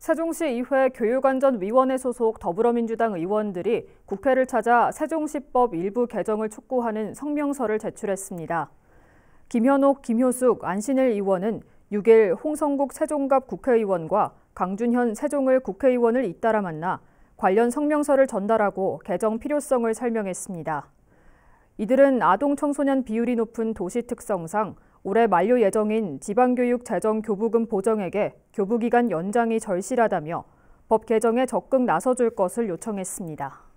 세종시 2회 교육안전위원회 소속 더불어민주당 의원들이 국회를 찾아 세종시법 일부 개정을 촉구하는 성명서를 제출했습니다. 김현옥, 김효숙, 안신일 의원은 6일 홍성국 세종갑 국회의원과 강준현 세종을 국회의원을 잇따라 만나 관련 성명서를 전달하고 개정 필요성을 설명했습니다. 이들은 아동 청소년 비율이 높은 도시 특성상 올해 만료 예정인 지방교육 재정 교부금 보정액에 교부기간 연장이 절실하다며 법 개정에 적극 나서줄 것을 요청했습니다.